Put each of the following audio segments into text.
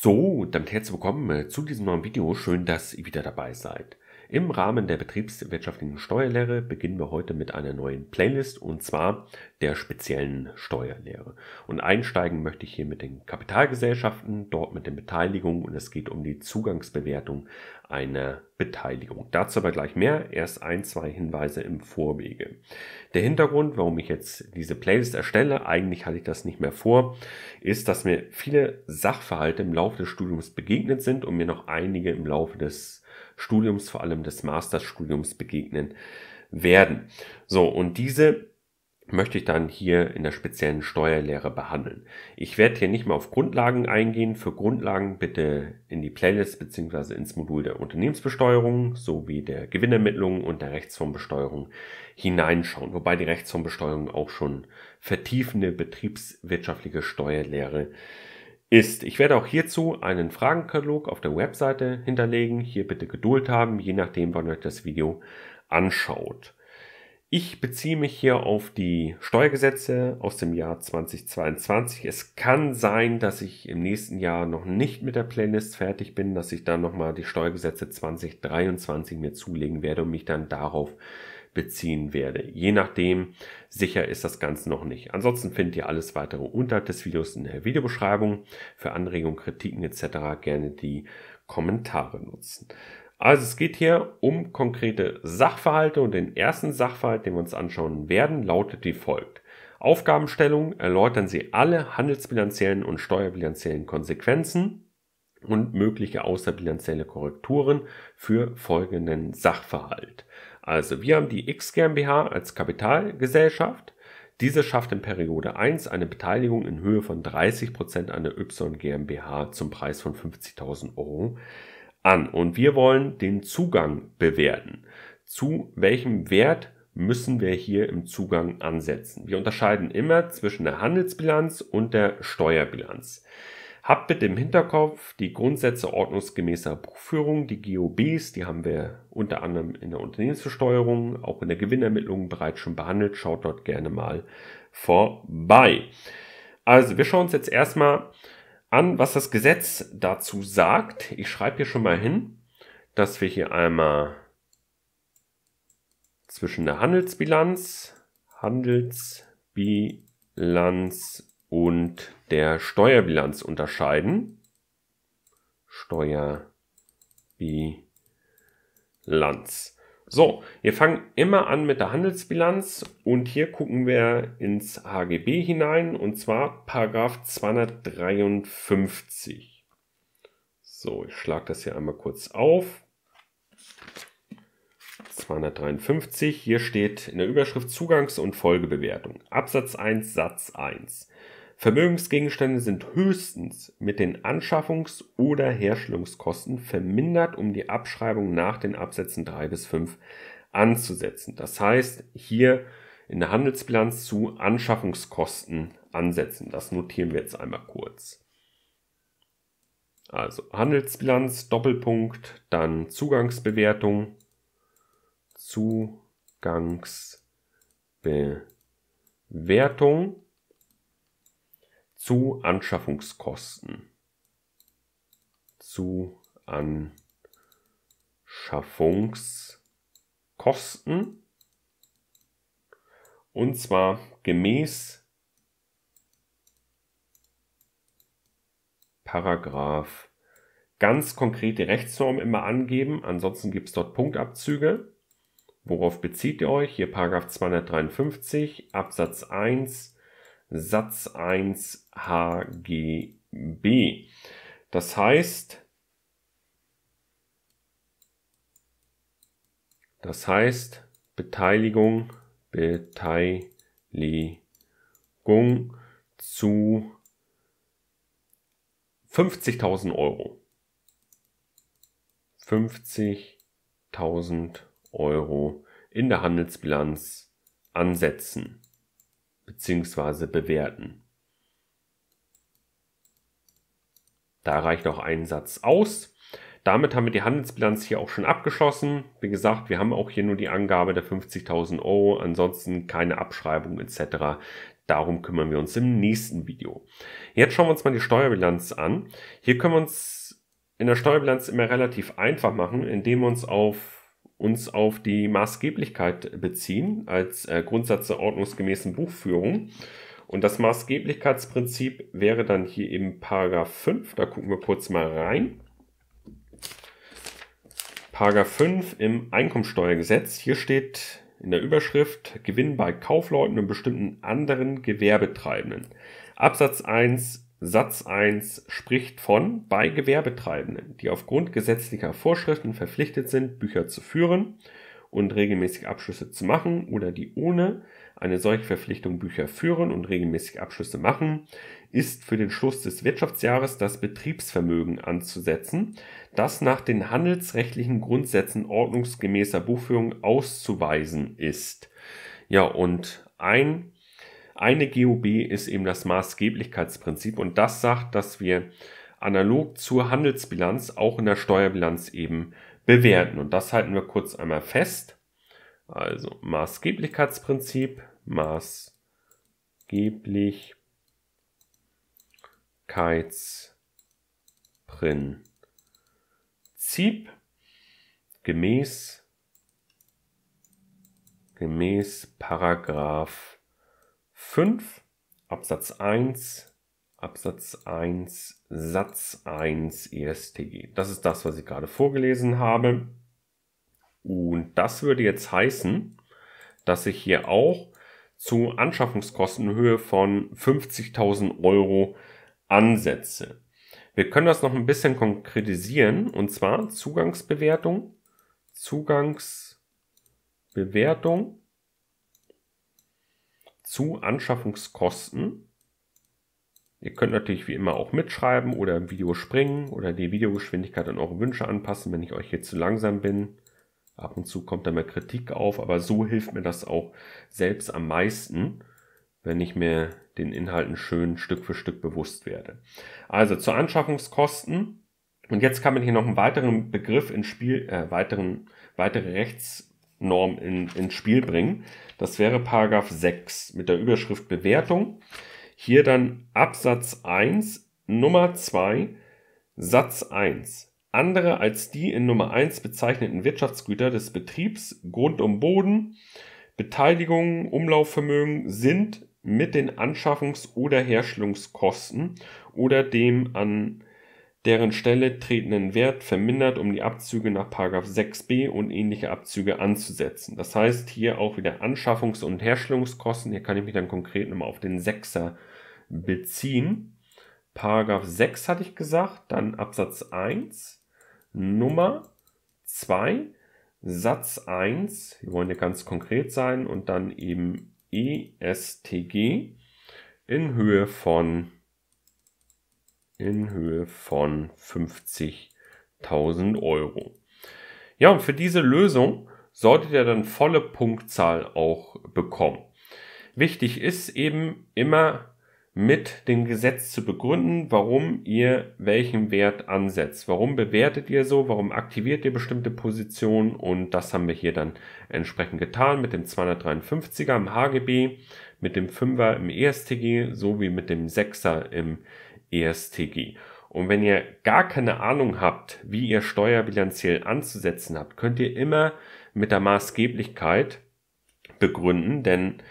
So, damit herzlich willkommen äh, zu diesem neuen Video. Schön, dass ihr wieder dabei seid. Im Rahmen der betriebswirtschaftlichen Steuerlehre beginnen wir heute mit einer neuen Playlist und zwar der speziellen Steuerlehre. Und einsteigen möchte ich hier mit den Kapitalgesellschaften, dort mit den Beteiligungen und es geht um die Zugangsbewertung einer Beteiligung. Dazu aber gleich mehr, erst ein, zwei Hinweise im Vorwege. Der Hintergrund, warum ich jetzt diese Playlist erstelle, eigentlich hatte ich das nicht mehr vor, ist, dass mir viele Sachverhalte im Laufe des Studiums begegnet sind und mir noch einige im Laufe des Studiums, vor allem des Masterstudiums begegnen werden. So, und diese möchte ich dann hier in der speziellen Steuerlehre behandeln. Ich werde hier nicht mal auf Grundlagen eingehen. Für Grundlagen bitte in die Playlist bzw. ins Modul der Unternehmensbesteuerung sowie der Gewinnermittlung und der Rechtsformbesteuerung hineinschauen, wobei die Rechtsformbesteuerung auch schon vertiefende betriebswirtschaftliche Steuerlehre ist. Ich werde auch hierzu einen Fragenkatalog auf der Webseite hinterlegen. Hier bitte Geduld haben, je nachdem, wann euch das Video anschaut. Ich beziehe mich hier auf die Steuergesetze aus dem Jahr 2022. Es kann sein, dass ich im nächsten Jahr noch nicht mit der Playlist fertig bin, dass ich dann nochmal die Steuergesetze 2023 mir zulegen werde und mich dann darauf beziehen werde. Je nachdem, sicher ist das Ganze noch nicht. Ansonsten findet ihr alles weitere unterhalb des Videos in der Videobeschreibung. Für Anregungen, Kritiken etc. gerne die Kommentare nutzen. Also es geht hier um konkrete Sachverhalte und den ersten Sachverhalt, den wir uns anschauen werden, lautet wie folgt. Aufgabenstellung erläutern Sie alle handelsbilanziellen und steuerbilanziellen Konsequenzen und mögliche außerbilanzielle Korrekturen für folgenden Sachverhalt. Also wir haben die X GmbH als Kapitalgesellschaft. Diese schafft in Periode 1 eine Beteiligung in Höhe von 30% an der Y GmbH zum Preis von 50.000 Euro an. Und wir wollen den Zugang bewerten. Zu welchem Wert müssen wir hier im Zugang ansetzen? Wir unterscheiden immer zwischen der Handelsbilanz und der Steuerbilanz. Habt bitte im Hinterkopf die Grundsätze ordnungsgemäßer Buchführung, die GOBs, die haben wir unter anderem in der Unternehmensbesteuerung, auch in der Gewinnermittlung bereits schon behandelt. Schaut dort gerne mal vorbei. Also, wir schauen uns jetzt erstmal an, was das Gesetz dazu sagt. Ich schreibe hier schon mal hin, dass wir hier einmal zwischen der Handelsbilanz, Handelsbilanz und der Steuerbilanz unterscheiden. Steuerbilanz. So, wir fangen immer an mit der Handelsbilanz und hier gucken wir ins HGB hinein und zwar Paragraph 253. So, ich schlage das hier einmal kurz auf. 253, hier steht in der Überschrift Zugangs- und Folgebewertung. Absatz 1, Satz 1. Vermögensgegenstände sind höchstens mit den Anschaffungs- oder Herstellungskosten vermindert, um die Abschreibung nach den Absätzen 3 bis 5 anzusetzen. Das heißt, hier in der Handelsbilanz zu Anschaffungskosten ansetzen. Das notieren wir jetzt einmal kurz. Also Handelsbilanz, Doppelpunkt, dann Zugangsbewertung, Zugangsbewertung zu Anschaffungskosten. Zu Anschaffungskosten. Und zwar gemäß Paragraph ganz konkrete Rechtsnorm immer angeben, ansonsten gibt es dort Punktabzüge. Worauf bezieht ihr euch? Hier Paragraph 253 Absatz 1 Satz 1 HGB. Das heißt, das heißt Beteiligung, Beteiligung zu 50.000 Euro. 50.000 Euro in der Handelsbilanz ansetzen bzw. bewerten. Da reicht auch ein Satz aus. Damit haben wir die Handelsbilanz hier auch schon abgeschlossen. Wie gesagt, wir haben auch hier nur die Angabe der 50.000 Euro, ansonsten keine Abschreibung etc. Darum kümmern wir uns im nächsten Video. Jetzt schauen wir uns mal die Steuerbilanz an. Hier können wir uns in der Steuerbilanz immer relativ einfach machen, indem wir uns auf uns auf die Maßgeblichkeit beziehen als äh, Grundsatz der ordnungsgemäßen Buchführung. Und das Maßgeblichkeitsprinzip wäre dann hier eben Paragraph 5. Da gucken wir kurz mal rein. Paragraph 5 im Einkommensteuergesetz. Hier steht in der Überschrift Gewinn bei Kaufleuten und bestimmten anderen Gewerbetreibenden. Absatz 1 Satz 1 spricht von bei Gewerbetreibenden, die aufgrund gesetzlicher Vorschriften verpflichtet sind, Bücher zu führen und regelmäßig Abschlüsse zu machen oder die ohne eine solche Verpflichtung Bücher führen und regelmäßig Abschlüsse machen, ist für den Schluss des Wirtschaftsjahres das Betriebsvermögen anzusetzen, das nach den handelsrechtlichen Grundsätzen ordnungsgemäßer Buchführung auszuweisen ist. Ja, und ein eine GOB ist eben das Maßgeblichkeitsprinzip und das sagt, dass wir analog zur Handelsbilanz auch in der Steuerbilanz eben bewerten. Und das halten wir kurz einmal fest. Also Maßgeblichkeitsprinzip, Maßgeblichkeitsprinzip gemäß gemäß Paragraph 5 Absatz 1 Absatz 1 Satz 1 ESTG. Das ist das, was ich gerade vorgelesen habe. Und das würde jetzt heißen, dass ich hier auch zu Anschaffungskostenhöhe von 50.000 Euro ansetze. Wir können das noch ein bisschen konkretisieren und zwar Zugangsbewertung, Zugangsbewertung zu Anschaffungskosten. Ihr könnt natürlich wie immer auch mitschreiben oder im Video springen oder die Videogeschwindigkeit an eure Wünsche anpassen, wenn ich euch hier zu langsam bin. Ab und zu kommt da mal Kritik auf, aber so hilft mir das auch selbst am meisten, wenn ich mir den Inhalten schön Stück für Stück bewusst werde. Also zu Anschaffungskosten. Und jetzt kann man hier noch einen weiteren Begriff ins Spiel, äh, weiteren, weitere Rechts, Norm in, ins Spiel bringen. Das wäre Paragraph 6 mit der Überschrift Bewertung. Hier dann Absatz 1, Nummer 2, Satz 1. Andere als die in Nummer 1 bezeichneten Wirtschaftsgüter des Betriebs, Grund und Boden, Beteiligungen, Umlaufvermögen sind mit den Anschaffungs- oder Herstellungskosten oder dem an deren Stelle tretenden Wert vermindert, um die Abzüge nach 6b und ähnliche Abzüge anzusetzen. Das heißt, hier auch wieder Anschaffungs- und Herstellungskosten. Hier kann ich mich dann konkret nochmal auf den 6er beziehen. Paragraph 6 hatte ich gesagt, dann Absatz 1, Nummer 2, Satz 1, wir wollen ja ganz konkret sein, und dann eben ESTG in Höhe von in Höhe von 50.000 Euro. Ja, und für diese Lösung solltet ihr dann volle Punktzahl auch bekommen. Wichtig ist eben immer mit dem Gesetz zu begründen, warum ihr welchen Wert ansetzt. Warum bewertet ihr so? Warum aktiviert ihr bestimmte Positionen? Und das haben wir hier dann entsprechend getan mit dem 253er im HGB, mit dem 5er im ESTG sowie mit dem 6er im ESTG. Und wenn ihr gar keine Ahnung habt, wie ihr steuerbilanziell anzusetzen habt, könnt ihr immer mit der Maßgeblichkeit begründen, denn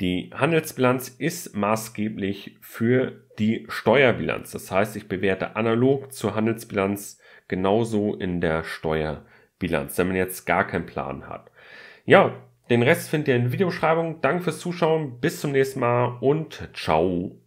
die Handelsbilanz ist maßgeblich für die Steuerbilanz. Das heißt, ich bewerte analog zur Handelsbilanz genauso in der Steuerbilanz, wenn man jetzt gar keinen Plan hat. Ja, den Rest findet ihr in der Videobeschreibung. Danke fürs Zuschauen, bis zum nächsten Mal und ciao.